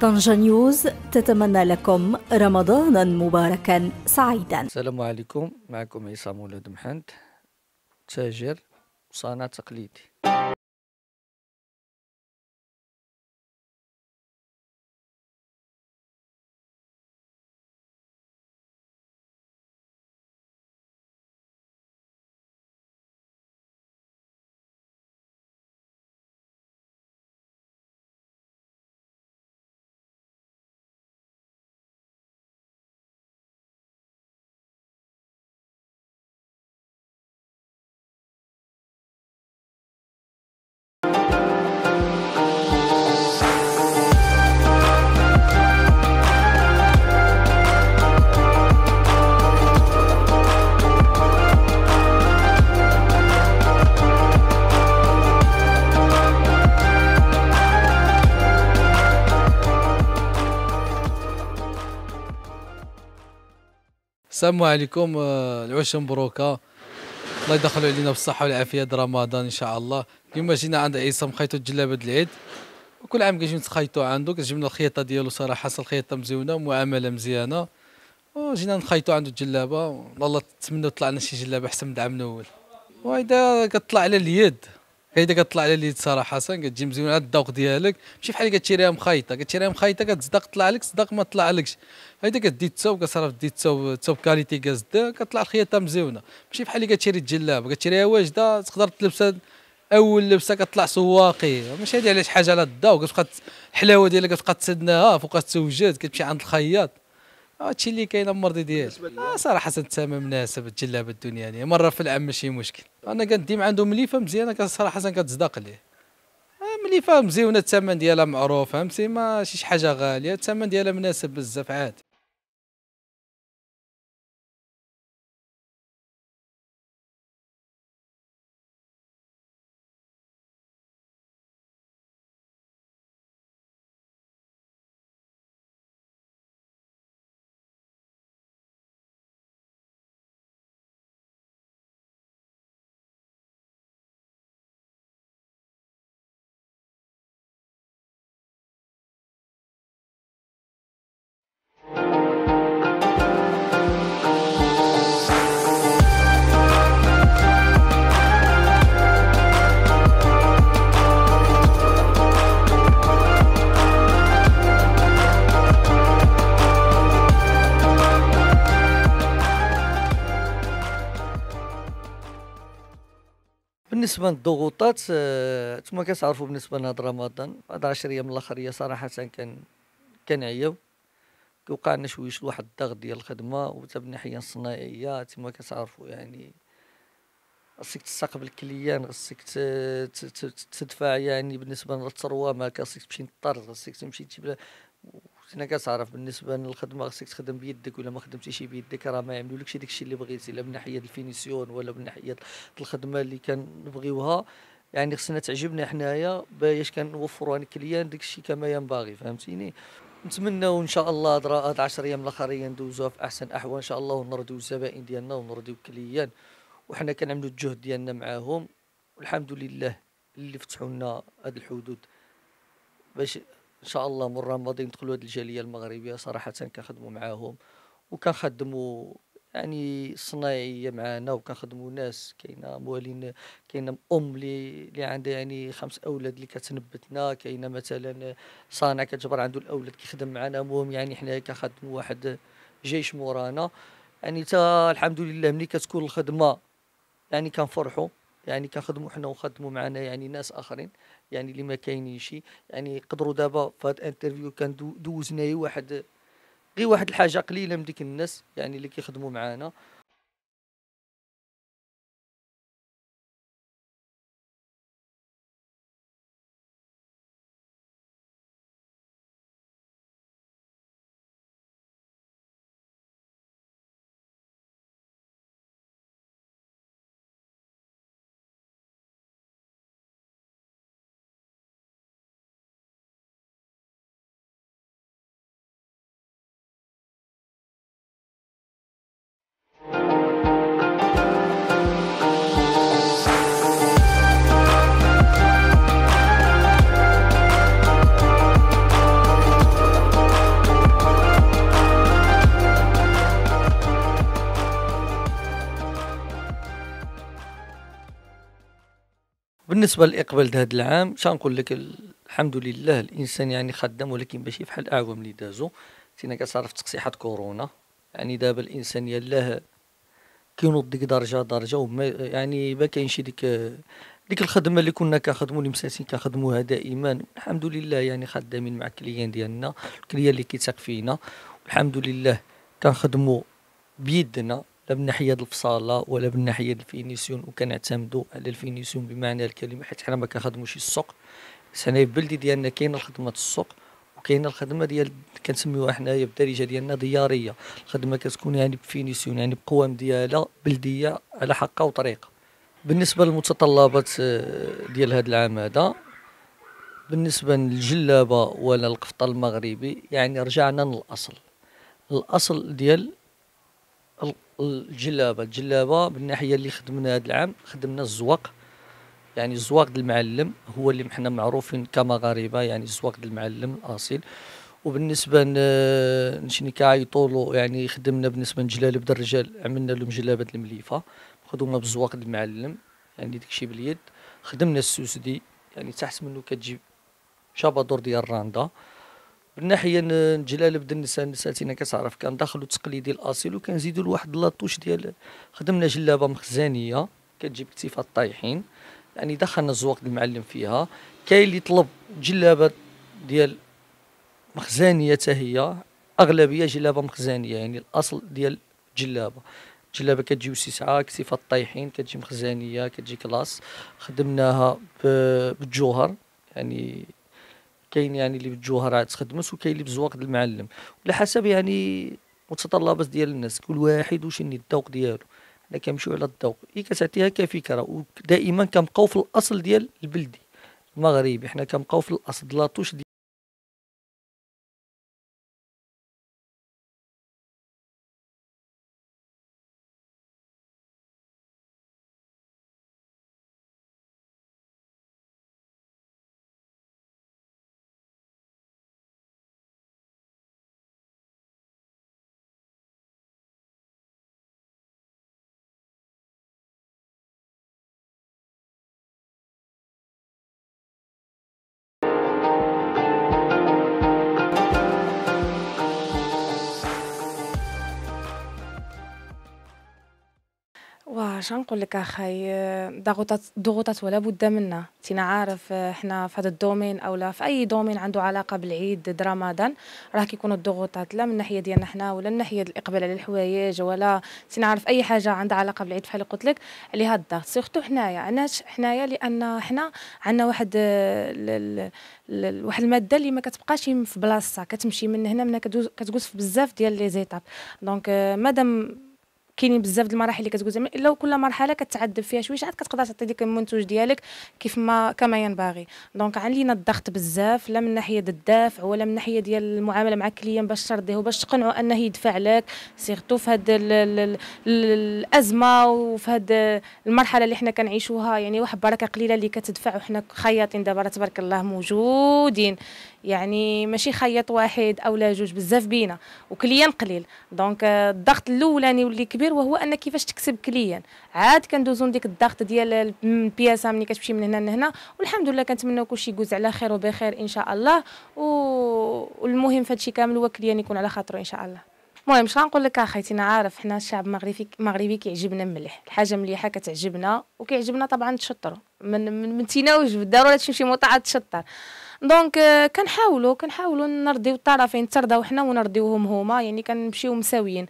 طنجة نيوز تتمنى لكم رمضانا مباركا سعيدا السلام عليكم معكم عصام ولد محمد تاجر صانع تقليدي السلام عليكم آه، العوش مبروكه الله يدخلوا علينا بالصحه والعافيه رمضان ان شاء الله اليوم جينا عند عيسى مخيطو الجلابه العيد وكل عام كنجي نتخيطو عنده لنا الخيطه ديالو صراحه حصل خيطه مزيونه ومعامله مزيانه وجينا نخيطو عنده الجلابه والله نتمنى تطلع لنا شي جلابه احسن من العام الاول وهيدا كطلع على اليد كايدا كتطلع على اليد صراحه حسن كتجي مزيون على الذوق ديالك ماشي بحال اللي كتشريها مخيطه كتشريها مخيطه كتصدق طلع لك صدق ما طلع لكش هيدا كدي التساو كصرف دي التساو التساو كاليتي كزدا كطلع الخياطه مزيونه ماشي بحال اللي كتشري الجلابه كتشريها واجده تقدر تلبسها اول لبسه كطلع سواقي ماشي هادي علاش حاجه على الذوق كتبقى الحلاوه ديالها كتبقى تسدناها فوق السوجات كتمشي عند الخياط هادشي آه، اللي كاين المرضي ديال آه صراحه تسامى مناسب تجلى بالدنيا يعني مره في العام ماشي مشكل انا كنديم عنده مليفه مزيانه صراحه كتصدق ليه آه، مليفه مزيونه الثمن ديالها معروف فهمتي ماشي شي حاجه غاليه الثمن ديالها مناسب بزاف عادي بالنسبه للضغوطات نتوما آه، كتعرفوا بالنسبه لهاد رمضان هاد 10 ايام هي صراحه كان كنعياو كيوقع لنا شويه واحد الضغط ديال الخدمه وتا بالناحيه الصناعيه تما كتعرفوا يعني خاصك تستقبل الكليان خاصك تدفع يعني بالنسبه للثروه ما خاصك تمشي للطرد خاصك تمشي تجيب حنا كتعرف بالنسبه للخدمه خصك تخدم بيدك ولا ما خدمتيش بيدك راه ما يعملولكش داك الشيء اللي بغيتي لا من ناحيه الفينيسيون ولا من ناحيه الخدمه اللي كنبغيوها يعني خصنا تعجبنا حنايا باش كنوفروا على الكليان داك الشيء كما ينبغي فهمتيني نتمنى ان شاء الله هاد 10 ايام الاخرين ندوزوها في احسن احوال ان شاء الله ونرضيو الزبائن ديالنا ونرضيو الكليان وحنا كنعملوا الجهد ديالنا معاهم والحمد لله اللي فتحوا لنا هاد الحدود باش ان شاء الله مرة رمضان ندخلوا هذه الجالية المغربية صراحة كنخدموا معاهم وكنخدموا يعني الصنايعية معانا وكنخدموا ناس كاينة موالين كاينة أم اللي اللي عندها يعني خمس أولاد اللي كتنبتنا كاينة مثلا صانع كتجبر عنده الأولاد كيخدم معانا المهم يعني حنا كنخدموا واحد جيش مورانا يعني تا الحمد لله ملي كتكون الخدمة يعني كنفرحوا يعني كنخدموا حنا وخدموا معنا يعني ناس اخرين يعني اللي ما شي يعني قدروا دابا في هاد الانترفيو كان دوزنا واحد غير واحد الحاجه قليله من ديك الناس يعني اللي كيخدموا معانا بالنسبه للاقبال هذا العام شنقول لك الحمد لله الانسان يعني خدام ولكن ماشي بحال الاعوام اللي دازو تينا كتصرف تقصيحات كورونا يعني دابا الانسان يلاه كينوض ديك درجه درجه وما يعني ما كاينش ديك ديك الخدمه اللي كنا كنخدموا اللي مساسين كنخدموها دائما الحمد لله يعني خدامين مع الكليان ديالنا الكليان اللي كيتاق فينا الحمد لله كنخدموا بيدنا لا من ناحيه الفصاله ولا من ناحيه الفينيسيون وكنعتمدوا على الفينيسيون بمعنى الكلمه حيت حنا ما كنخدموش السوق حنا في بلدي ديالنا كاينه خدمه السوق وكاينه الخدمه ديال كنسميوها حنايا بالدارجه ديالنا دياريه الخدمه كتكون يعني بفينيسيون يعني بقوام ديالها بلديه على حقها وطريقه بالنسبه للمتطلبات آه، ديال هذا العام هذا بالنسبه للجلابه ولا القفطه المغربي يعني رجعنا للاصل الاصل ديال الجلابه الجلابه بالناحيه اللي خدمنا هذا العام خدمنا الزواق يعني الزواق المعلم هو اللي حنا معروفين كمغاربه يعني الزواق المعلم الاصيل وبالنسبه نشني كعيطولو يعني خدمنا بالنسبه لجلالب الرجال عملنا لهم جلابه المليفه خدمنا بالزواق المعلم يعني داكشي باليد خدمنا السوسدي يعني تحت منه كتجيب شابادور ديال الراندا الناحيه نجلال بدا نسالتينا كتعرف كان داخل تقليدي الاصيل وكنزيدوا لواحد لاطوش ديال خدمنا جلابه مخزانيه كتجيب كتيفه الطايحين يعني دخلنا الزواق المعلم فيها كاين اللي طلب جلابه ديال مخزانيه حتى هي اغلبيه جلابه مخزانيه يعني الاصل ديال جلابه جلابه كتجي ساعه كتيفه الطايحين كتجي مخزانيه كتجي كلاس خدمناها بالجوهر يعني كاين يعني اللي بالجوهرات خدمت وكاين اللي بالزواق ديال المعلم على حسب يعني متطلبات ديال الناس كل واحد ني الذوق ديالو حنا كنمشيو على الذوق هي كتعطيها كفكره ودائما كنبقاو في الاصل ديال البلدي المغربي حنا كنبقاو في الاصل لاطوش واش نقول لك اخي ضغوطات آه، ضغوطات ولا بد منها تينا عارف آه، احنا في هذا الدومين او في اي دومين عنده علاقه بالعيد رمضان راه كيكونوا الضغوطات لا من الناحيه ديالنا حنا ولا من الناحيه الاقبال على الحوايج ولا تينا عارف اي حاجه عندها علاقه بالعيد بحال قلت لك عليها الضغط سيرتو حنايا علاش حنايا لان حنا عندنا واحد لل... آه، واحد الماده اللي ما كتبقاش في بلاصتها كتمشي من هنا من كتجوز في بزاف ديال لي زيتاب دونك مادام كاينين بزاف د المراحل اللي كتقول زعما الا كل مرحله كتعذب فيها شويه عاد كتقدر تعطي ديك المنتوج ديالك كيف ما كما ينبغي دونك علينا الضغط بزاف لا من ناحيه الدافع ولا من ناحيه ديال المعامله مع الكليان باش ترضيه وباش تقنعو انه يدفع لك سيغتو في هاد الازمه وفي هاد المرحله اللي حنا كنعيشوها يعني واحد بركه قليله اللي كتدفع وحنا خياطين دابا تبارك الله موجودين يعني ماشي خيط واحد او لا جوج بزاف بينا وكليان قليل دونك آه، الضغط الاولاني واللي كبير وهو ان كيفاش تكسب كليان عاد كندوزو ديك الضغط ديال البياسه ملي كتمشي من هنا لهنا والحمد لله كنتمناو كلشي يدوز على خير وبخير ان شاء الله والمهم في هادشي كامل هو كليان يكون على خاطره ان شاء الله المهم شنو نقول لك اخيتي انا عارف حنا الشعب المغربي المغربي كيعجبنا الملح الحاجه مليحه كتعجبنا وكيعجبنا طبعا تشطر من من, من تناوج بالضروره تمشي مطعه تشطر دونك آه، كنحاولوا كنحاولوا نرضيو الطرفين ترضاو حنا ونرضيوهم هما يعني كنمشيو مساويين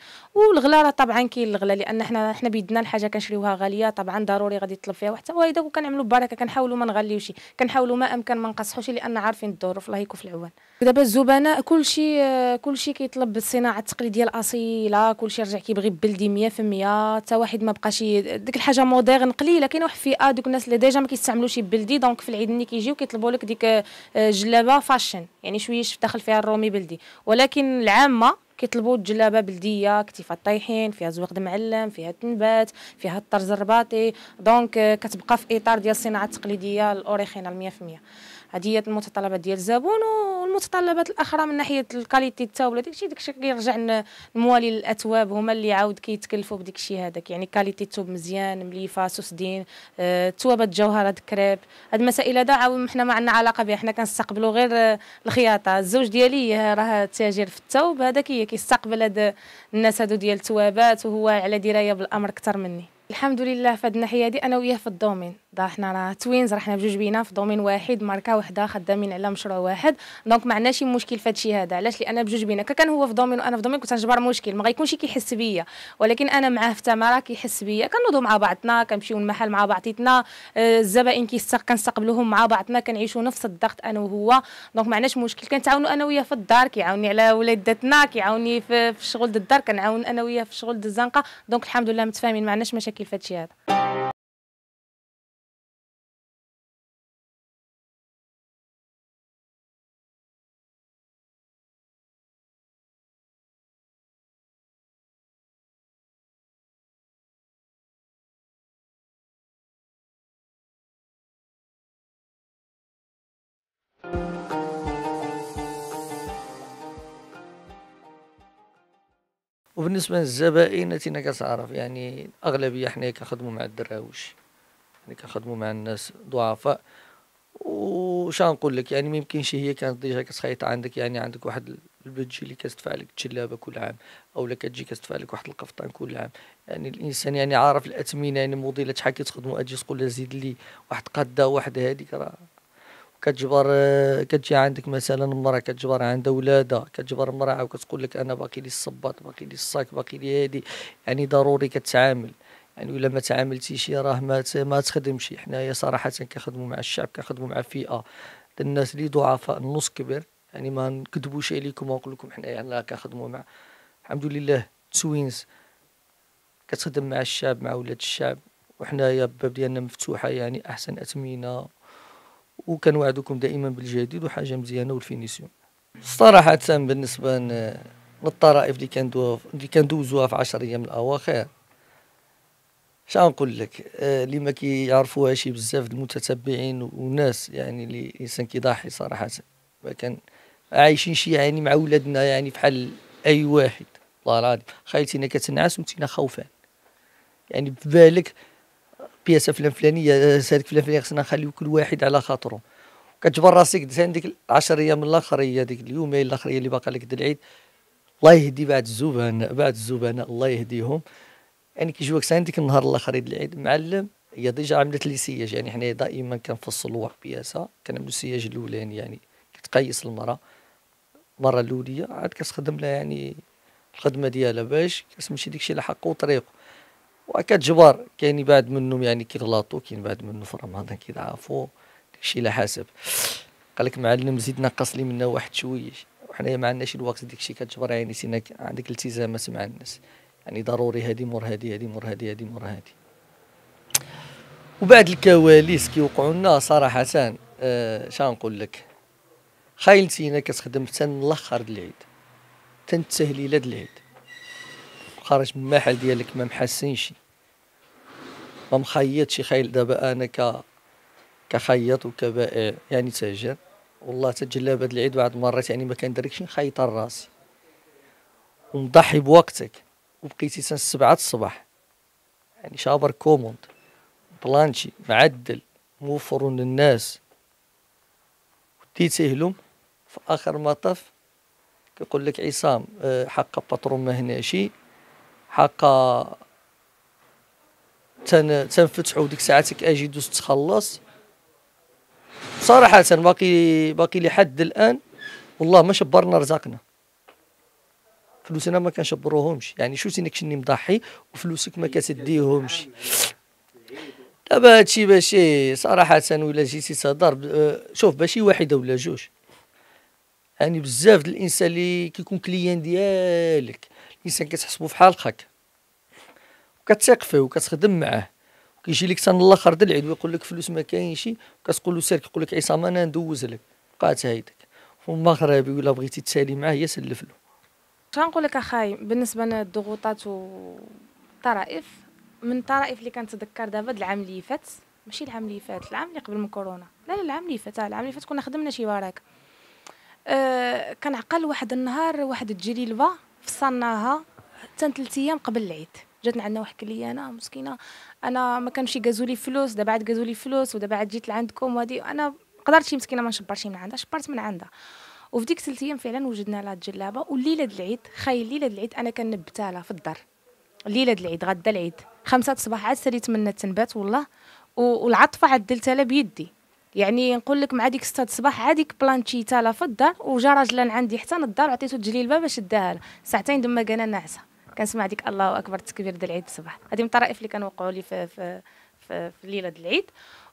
والغلا راه طبعا كاين الغلا لان حنا حنا بيدنا الحاجه كنشريوها غاليه طبعا ضروري غادي يطلب فيها وحتى وايده وكنعملوا بركه كنحاولوا ما نغليوش كنحاولوا ما امكن ما نقصحوش لان عارفين الظروف الله يكون في العوان دابا الزبناء كلشي كلشي كيطلب الصناعه التقليديه الاصيله كلشي رجع كيبغي بلدي 100% حتى واحد ما بقاش ديك الحاجه موديرن قليله كاين واحد الفئه دوك الناس اللي ديجا ما كيستعملوش بلدي دونك في العيد ملي كيجيو كيطلبوا لك ديك آه، جلابه فاشن يعني شويه داخل فيها الرومي بلدي ولكن العامه كيطلبوا جلابه بلديه كتيفه طايحين فيها زويق معلم فيها التنبات فيها الطرز الرباطي دونك كتبقى في اطار ديال الصناعه التقليديه الاوريجينال 100% هذه المتطلبات ديال الزبون والمتطلبات الاخرى من ناحيه الكاليتي تاع ولا داكشي داكشي كيرجع الموالي الاتواب هما اللي عاود كيتكلفوا بديك هذاك يعني كاليتي الثوب مزيان مليفه سوسدين الثوبات أه جوهره الكريب هاد المسائل هذا عاود حنا ما عندنا علاقه بها حنا كنستقبلوا غير آه، الخياطه الزوج ديالي آه، راه تاجر في الثوب هذاك هي كيستقبل هاد الناس هادو ديال الثوابات وهو على درايه بالامر اكثر مني الحمد لله في هاد الناحيه هادي انا وياه في الدومين دابا حنا راه توينز راه حنا بجوج بينا في دومين واحد ماركه وحده خدامين على مشروع واحد دونك ما عندناش مشكل في الشيء هذا علاش لان بجوج بينا كان هو في دومين وانا في دومين كنت نجبر مشكل ما غيكونش كيحس بيا ولكن انا معاه في تماره كيحس بيا كنوضوا مع بعضنا كنمشيو المحل مع بعضيتنا آه، الزبائن كيستق كنستقبلوهم مع بعضنا كنعيشوا نفس الضغط انا وهو دونك ما عندناش مشكل كنتعاونوا انا وياه في الدار كيعاوني على ولادتنا كيعاوني في الشغل الدار كنعاون انا وياه في الشغل الزنقه دونك الحمد لله متفاهمين ما عندناش مشاكل Thank you for chair. وبالنسبه للزبائن تينا كتعرف يعني الاغلبيه حنايا كنخدموا مع الدراويش يعني كنخدموا مع الناس ضعفاء وش نقول لك يعني ميمكنش هي كانت ديجا كتخيط عندك يعني عندك واحد البادجي اللي كتدفع لك تشلابه كل عام او لا كتجي كتدفع لك واحد القفطان كل عام يعني الانسان يعني عارف الاثمنه يعني موديلات شحال كيتخدموا اجي تقول زيد لي واحد قاده واحد هذيك راه كتجبر آه، كتجي عندك مثلا مرة كتجبر عندها ولادها كتجبر مرأة وكتقول لك أنا باقي لي الصباط باقي لي الصاك باقي لي هادي يعني ضروري كتعامل يعني ولا ما تعاملتيش راه ما ما تخدمش حنايا صراحة كنخدموا مع الشعب كنخدموا مع فئة الناس اللي ضعفاء النص كبير يعني ما نكذبوش عليكم ونقول لكم حنايا يعني كنخدموا مع الحمد لله تسوينز كتخدم مع الشعب مع ولاد الشعب وحنايا الباب ديالنا مفتوحه يعني احسن اثمنه وعدكم دائما بالجديد وحاجه مزيانه والفينيسيون صراحه بالنسبه للطرائف اللي كان اللي كندوزوها في 10 ايام الاواخر نقول لك آه، اللي ما كيعرفوها شي بزاف المتتبعين والناس يعني اللي انسان كيضحي صراحه ما كان عايشين شي يعني مع ولادنا يعني بحال اي واحد الله العظيم خايتينا كتنعس وانتينا خوفان يعني ببالك بياسه فلان فلانيه آه، سالك فلان فلانيه خصنا نخليو كل واحد على خاطره كتجبر راسك زين ديك 10 ايام هي ديك اليومين الاخريه اللي باقا لك العيد الله يهدي بعد الزبان بعد الزبان الله يهديهم يعني كيجيوك زين ديك النهار الاخر ديال العيد معلم هي ديجا عملت لي سياج يعني حنايا دائما كنفصلوا واحد بياسه كنعملوا السياج الاولاني يعني كتقيس المراه المره الاوليه عاد كتخدم لها يعني الخدمه ديالها باش كتمشي ديكشي لحقو حقه واكاد جبار كاين بعد منهم يعني كيغلطوا كاين بعد منهم في رمضان كيضعفوا داكشي على حسب قال لك معلم زيد نقص لي منه واحد شويه وحنايا ما عندناش الوقت داكشي كتجبر يعني سينا عندك التزامات مع الناس يعني ضروري هذه مور هذه هذه مور هذه هذه مور هذه وبعد الكواليس كيوقعوا لنا صراحه آه شنقول لك خايلتي هنا كتخدم حتى الاخر العيد تنتهلي التهليله العيد خرج من المحل ديالك ما محسنش ما مخيطش خيل دابا انا ك كخيط وكبائع يعني تاجر والله تجلى بهذا العيد واحد المرات يعني ما كندركش نخيط راسي ونضحي بوقتك وبقيتي تن السبعة الصباح يعني شابر كوموند بلانشي معدل موفر للناس وديتيه لهم في اخر مطاف كيقول لك عصام آه، حق باترون ما هناشي حق تن تنفتحوا ديك ساعتك اجي دوز تخلص صراحه باقي باقي لحد الان والله ما شبرنا رزقنا فلوسنا ما كنشبروهمش يعني شو انك شني مضحي وفلوسك ما كتديهمش دابا هادشي باش إيه، صراحه ولا جيتي تهضر آه، شوف ماشي واحده ولا جوج يعني بزاف الانسان اللي كيكون كليان ديالك الانسان كتحسبو في حلقك كتثيق فيه وكتخدم معاه كيجي لك تن الاخر د العيد ويقول لك فلوس ما كاينش كتقول له سير كيقول لك عصام انا ندوز لك بقات هيدك ومغربي ولا بغيتي تسالي معاه هي سلف له شنقول لك اخاي بالنسبه للضغوطات والطرائف من الطرائف اللي كنتذكر دابا العام اللي فات ماشي العام اللي فات العام اللي قبل من كورونا لا لا العام اللي فات آه، العام اللي فات كنا خدمنا شي وراك أه كنعقل واحد النهار واحد الجريلبه فصلناها حتى ثلاث ايام قبل العيد جاتنا عندنا واحد كليانة انا مسكينه انا ما كانش يقازوا لي فلوس دابا عاد قازوا لي فلوس ودابا عاد جيت لعندكم وهادي انا شي مسكينه ما نشبرش من عندها شبرت من عندها وفي ديك ثلاث ايام فعلا وجدنا لها الجلابه وليله العيد خايل ليله العيد انا كنبتها لها في الدار ليله العيد غدا العيد خمسة الصباح عاد ساليت منها التنبات والله والعطفه عاد دلتها لها بيدي يعني نقول لك مع ديك ستة الصباح عاديك بلانشيتها تالا في الدار وجا راجلا عندي حتى للدار عطيته الجليبه باش داها ساعتين دما كان ناعسه كنسمع ديك الله اكبر تكبير ديال العيد الصباح هذه من الطرائف اللي وقعوا لي في, في, في, في ليله العيد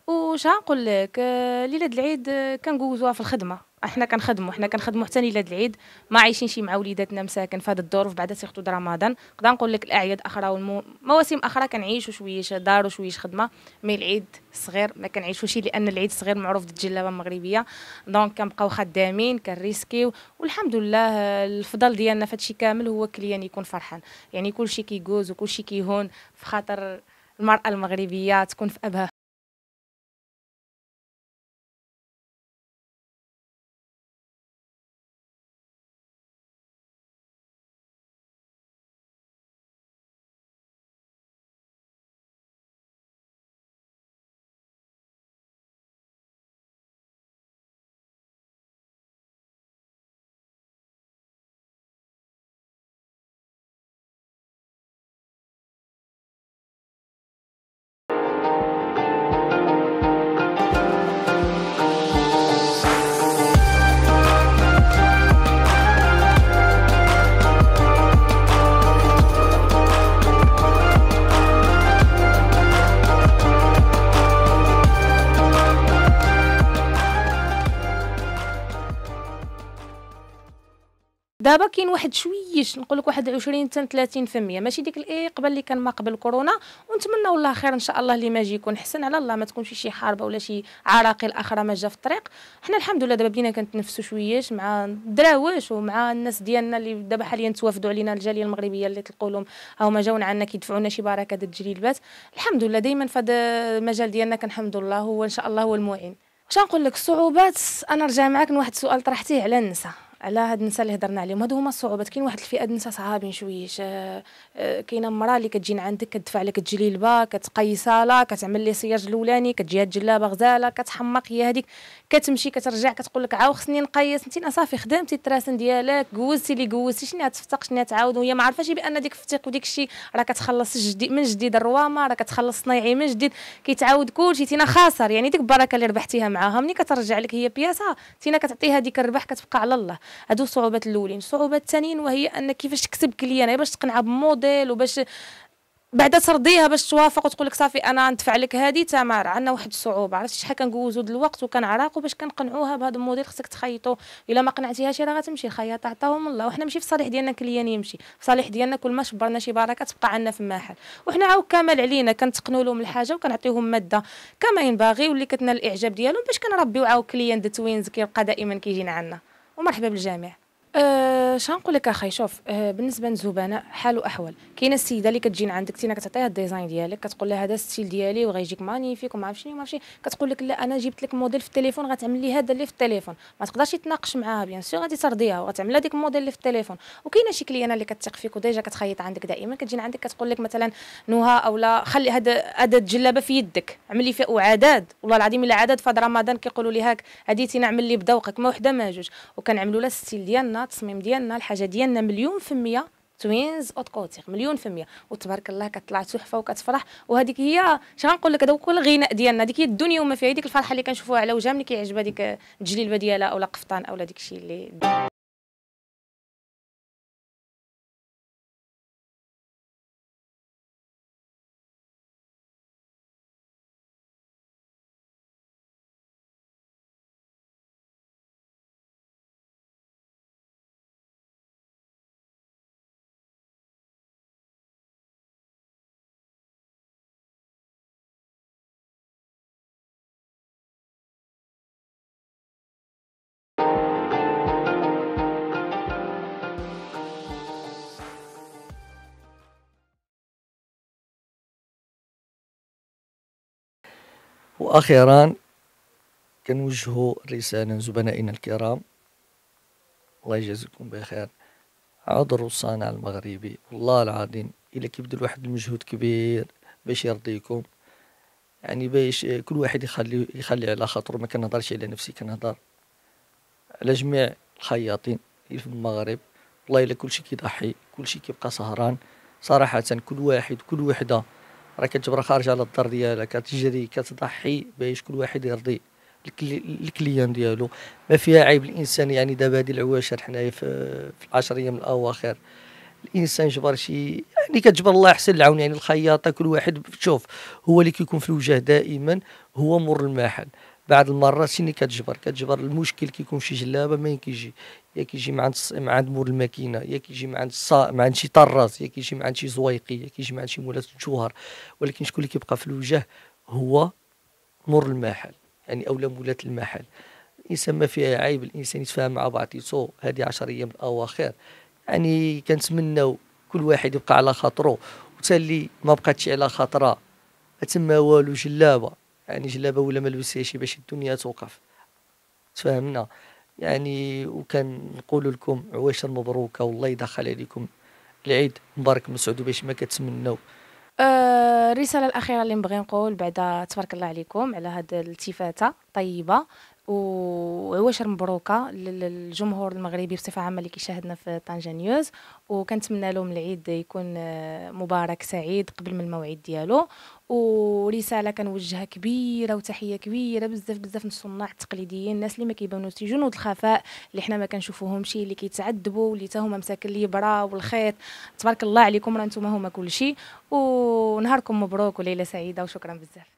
وش نقول لك آه، ليله العيد آه، كنقوزوها في الخدمه احنا كنخدموا احنا كنخدموا حتى ليله العيد ما عايشين شي مع وليداتنا مساكن في هذا الظروف بعدا سيرتو رمضان نقدر نقول لك الاعياد اخرى والمواسم اخرى كنعيشوا شويش دار وشويش خدمه مي العيد الصغير ما كنعيشوش لان العيد الصغير معروف الجلابه المغربيه دونك كنبقاو خدامين كنريسكيو والحمد لله الفضل ديالنا في هادشي كامل هو كليان يكون فرحان يعني كلشي كيجوز وكلشي كيهون في خاطر المرأة المغربية تكون في أبها دابا كاين واحد شويش نقول لك واحد 20 حتى 30% ماشي ديك الاي قبل اللي كان ما قبل كورونا ونتمنى والله خير ان شاء الله اللي ما يجي يكون حسن على الله ما تكونش شي حرب ولا شي عراقيل اخرى ما جا في الطريق حنا الحمد لله دابا بدينا كنتنفسوا شويش مع الدراويش ومع الناس ديالنا اللي دابا حاليا توافدوا علينا الجاليه المغربيه اللي تلقوا لهم هما جاونا كيدفعوا كيدفعونا شي بركه التجريبات الحمد لله دائما في هذا المجال ديالنا كنحمد الله هو ان شاء الله هو المعين واش نقول لك الصعوبات انا رجع معاك لواحد السؤال طرحتيه على النساء على هاد النساء اللي هضرنا عليهم هادو هما الصعوبات كاين واحد الفئه د النساء صعابين شويش آه، كاينه مرا اللي كتجي عندك كتدفع لك الجليلبه كتقي صاله كتعمل لي صياج الاولاني كتجي هاد الجلابه غزاله كتحمق هي هذيك كتمشي كترجع كتقول لك عاو خصني نقيس انت صافي خدمتي التراسن ديالك جوزتي اللي جوزتي شنو تفتق شنو تعاود وهي ما عارفاش بان ديك الفتيق وديك الشيء راه كتخلص جديد من جديد الروامه راه كتخلص صنايعي من جديد كيتعاود كلشي تينا خاسر يعني ديك البركه اللي ربحتيها معاها ملي كترجع لك هي بياسه تينا كتعطيها ديك الربح كتبقى على الله هادو الصعوبات الاولين الصعوبات الثانيين وهي انك كيفاش تكسب كليان باش تقنعها بموديل وباش بعد ترضيها باش توافق وتقول لك صافي انا ندفع لك هذه تمام عندنا واحد الصعوبه عرفتي شحال كنقوزو الوقت وكنعراقو باش كنقنعوها بهذا الموديل خصك تخيطو الا ما قنعتيهاش راه غتمشي الخياطه عطاهم الله وحنا ماشي في صالح ديالنا كليان يمشي في صالح ديالنا كل ما شبرنا شي بركه تبقى عندنا في المحل وحنا عاود كامل علينا كنتقنوا لهم الحاجه وكنعطيهم ماده كما ينبغي واللي كتنال الاعجاب ديالهم باش كنربيو عاود كليان دوينز كيبقى دائما كيجينا عندنا ومرحبا بالجميع أه نقول لك اخي شوف أه بالنسبه للزبناء حال واحوال كاينه السيده اللي كتجي عندك تينا كتعطيها الديزاين ديالك كتقول لها هذا الستيل ديالي وغيجيك مانيفيك وما عرفتش وما عرفتش كتقول لك لا انا جبت لك موديل في التليفون غتعمل لي هذا اللي في التليفون ما تقدرش تناقش معاها بيان سور غادي ترضيها وغتعمل ديك الموديل اللي في التليفون وكاينه شي كليانه اللي كتثق فيك وديجا كتخيط عندك دائما كتجي عندك كتقول لك مثلا نهى اولا خلي هذا هذا الجلابه في يدك عمل لي فيها وعداد والله العظيم الا عدد فهاد رمضان كيقولوا لي هاك هذه تينا عمل لي بدوقك ما وحده ما جوج وكنعملوا لها الستيل ديالنا التصميم ديالنا الحاجه ديالنا مليون في الميه توينز اوت كوتيغ مليون في المية وتبارك الله كطلع تحفه وكتفرح وهذيك هي شغنقول لك هو الغناء ديالنا ديك هي الدنيا وما فيها هذيك الفرحه اللي كنشوفوها على وجهها ملي كيعجبها ديك التجليبه ديالها اولا قفطان اولا داك الشيء اللي وأخيرا كنوجه رسالة لزبنائنا الكرام الله يجازيكم بخير عذروا الصانع المغربي والله العظيم إلا كيبذل واحد المجهود كبير باش يرضيكم يعني باش كل واحد يخلي يخلي على خاطرو ما كنهضرش على نفسي كنهضر على جميع الخياطين اللي في المغرب والله الا كلشي كيضحي كلشي كيبقى سهران صراحه كل واحد كل وحده راه كتجبر خارجه على الدار ديالها كتجري كتضحي باش كل واحد يرضي الكليان ديالو ما فيها عيب الانسان يعني دابا هذه العواشر حنايا في, العشر ايام الاواخر الانسان جبر شي يعني كتجبر الله احسن العون يعني الخياطه كل واحد شوف هو اللي كيكون في الوجه دائما هو مر المحل بعض المرات شنو كتجبر كتجبر المشكل كيكون في شي جلابه ما يمكن يجي يا كيجي مع عند من عند مول الماكينه يا كيجي مع عند مع عند شي طراز يا كيجي مع عند شي زويقي يا كيجي مع عند شي مولات الجوهر ولكن شكون اللي كيبقى في الوجه هو مر المحل يعني اولى مولات المحل الانسان ما فيها عيب الانسان يتفاهم مع بعضيته هذه 10 ايام الاواخر يعني كنتمناو كل واحد يبقى على خاطرو وتا اللي ما بقاتش على خاطره تما والو جلابه يعني جلابه ولا ما شي باش الدنيا توقف تفاهمنا يعني وكان نقول لكم عواشر مبروكه والله يدخل عليكم العيد مبارك مسعود باش ما كتمناو الرسالة آه، الأخيرة اللي نبغي نقول بعد تبارك الله عليكم على هذه الالتفاتة طيبة وعواشر مبروكه للجمهور المغربي بصفه عامه اللي كيشاهدنا في طنجه نيوز وكنتمنى لهم العيد يكون آه، مبارك سعيد قبل من الموعد ديالو ورساله كنوجهها كبيره وتحيه كبيره بزاف بزاف من الصناع التقليديين الناس اللي ما كيبانوش جنود الخفاء اللي حنا ما كنشوفوهمش اللي كيتعذبوا واللي تا هما مساكن ليبره والخيط تبارك الله عليكم راه نتوما هما كلشي ونهاركم مبروك وليله سعيده وشكرا بزاف